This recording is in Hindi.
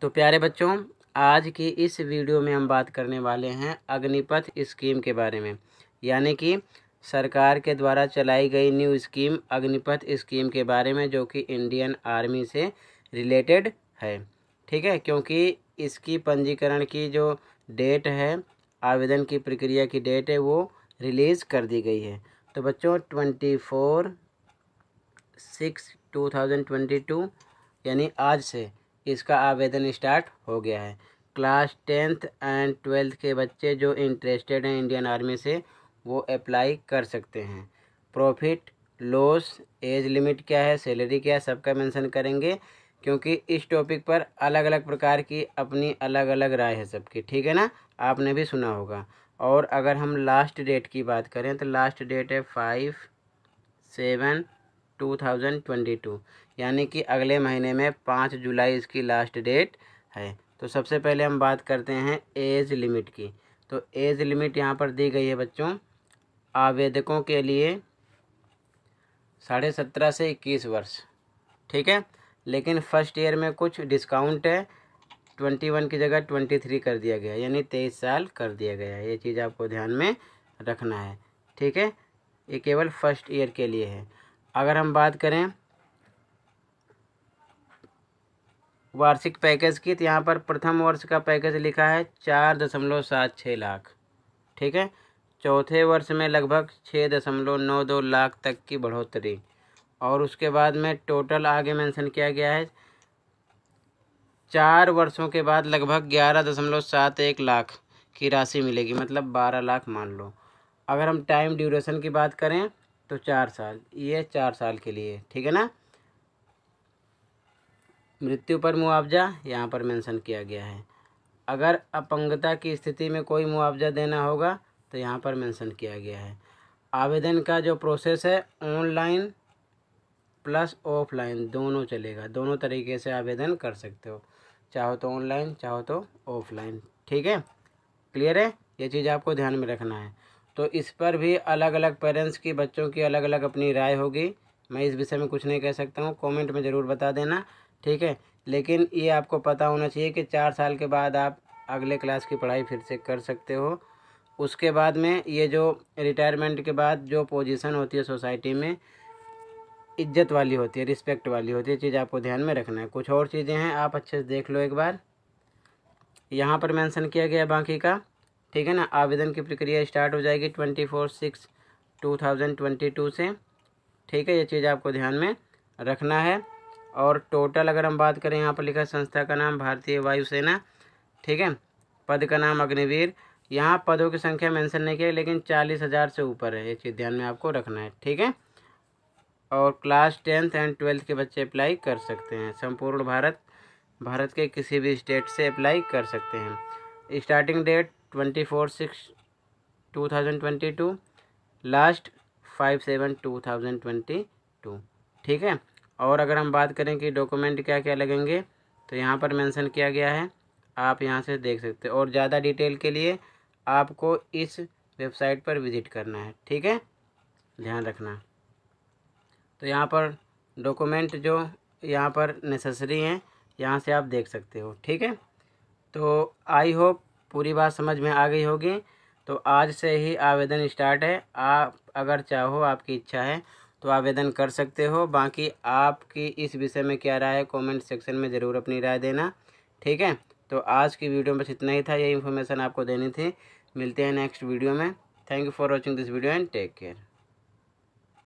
तो प्यारे बच्चों आज की इस वीडियो में हम बात करने वाले हैं अग्निपथ स्कीम के बारे में यानी कि सरकार के द्वारा चलाई गई न्यू स्कीम अग्निपथ स्कीम के बारे में जो कि इंडियन आर्मी से रिलेटेड है ठीक है क्योंकि इसकी पंजीकरण की जो डेट है आवेदन की प्रक्रिया की डेट है वो रिलीज़ कर दी गई है तो बच्चों twenty four six two thousand twenty two यानी आज से इसका आवेदन स्टार्ट हो गया है क्लास टेंथ एंड ट्वेल्थ के बच्चे जो इंटरेस्टेड हैं इंडियन आर्मी से वो अप्लाई कर सकते हैं प्रॉफिट लॉस एज लिमिट क्या है सैलरी क्या है सबका मेंशन करेंगे क्योंकि इस टॉपिक पर अलग अलग प्रकार की अपनी अलग अलग राय है सबकी ठीक है ना आपने भी सुना होगा और अगर हम लास्ट डेट की बात करें तो लास्ट डेट है फाइव सेवन 2022 यानी कि अगले महीने में पाँच जुलाई इसकी लास्ट डेट है तो सबसे पहले हम बात करते हैं एज लिमिट की तो एज लिमिट यहाँ पर दी गई है बच्चों आवेदकों के लिए साढ़े सत्रह से इक्कीस वर्ष ठीक है लेकिन फर्स्ट ईयर में कुछ डिस्काउंट है ट्वेंटी वन की जगह ट्वेंटी थ्री कर दिया गया यानी तेईस साल कर दिया गया ये चीज़ आपको ध्यान में रखना है ठीक है ये केवल फर्स्ट ईयर के लिए है अगर हम बात करें वार्षिक पैकेज की तो यहाँ पर प्रथम वर्ष का पैकेज लिखा है चार दशमलव सात छः लाख ठीक है चौथे वर्ष में लगभग छः दशमलव नौ दो लाख तक की बढ़ोतरी और उसके बाद में टोटल आगे मेंशन किया गया है चार वर्षों के बाद लगभग ग्यारह दशमलव सात एक लाख की राशि मिलेगी मतलब बारह लाख मान लो अगर हम टाइम ड्यूरेशन की बात करें तो चार साल ये चार साल के लिए ठीक है ना मृत्यु पर मुआवजा यहाँ पर मेंशन किया गया है अगर अपंगता की स्थिति में कोई मुआवजा देना होगा तो यहाँ पर मेंशन किया गया है आवेदन का जो प्रोसेस है ऑनलाइन प्लस ऑफलाइन दोनों चलेगा दोनों तरीके से आवेदन कर सकते हो चाहो तो ऑनलाइन चाहो तो ऑफलाइन ठीक है क्लियर है ये चीज़ आपको ध्यान में रखना है तो इस पर भी अलग अलग पेरेंट्स की बच्चों की अलग अलग अपनी राय होगी मैं इस विषय में कुछ नहीं कह सकता हूँ कमेंट में ज़रूर बता देना ठीक है लेकिन ये आपको पता होना चाहिए कि चार साल के बाद आप अगले क्लास की पढ़ाई फिर से कर सकते हो उसके बाद में ये जो रिटायरमेंट के बाद जो पोजीशन होती है सोसाइटी में इज्जत वाली होती है रिस्पेक्ट वाली होती है चीज़ आपको ध्यान में रखना है कुछ और चीज़ें हैं आप अच्छे से देख लो एक बार यहाँ पर मेंशन किया गया बाकी का ठीक है ना आवेदन की प्रक्रिया स्टार्ट हो जाएगी twenty four six two thousand twenty two से ठीक है ये चीज़ आपको ध्यान में रखना है और टोटल अगर हम बात करें यहाँ पर लिखा संस्था का नाम भारतीय वायुसेना ठीक है पद का नाम अग्निवीर यहाँ पदों की संख्या मेंशन नहीं किया लेकिन चालीस हज़ार से ऊपर है ये चीज़ ध्यान में आपको रखना है ठीक है और क्लास टेंथ एंड ट्वेल्थ के बच्चे अप्लाई कर सकते हैं संपूर्ण भारत भारत के किसी भी स्टेट से अप्लाई कर सकते हैं starting date twenty four six two thousand twenty two last five seven two thousand twenty two ठीक है और अगर हम बात करें कि डॉक्यूमेंट क्या क्या लगेंगे तो यहाँ पर मेंशन किया गया है आप यहाँ से देख सकते हो और ज़्यादा डिटेल के लिए आपको इस वेबसाइट पर विज़िट करना है ठीक है ध्यान रखना तो यहाँ पर डॉक्यूमेंट जो यहाँ पर नेसेसरी हैं यहाँ से आप देख सकते हो ठीक है तो आई होप पूरी बात समझ में आ गई होगी तो आज से ही आवेदन स्टार्ट है आप अगर चाहो आपकी इच्छा है तो आवेदन कर सकते हो बाकी आपकी इस विषय में क्या राय है कमेंट सेक्शन में ज़रूर अपनी राय देना ठीक है तो आज की वीडियो में बस इतना ही था ये इन्फॉर्मेशन आपको देनी थी मिलते हैं नेक्स्ट वीडियो में thank you for watching this video and take care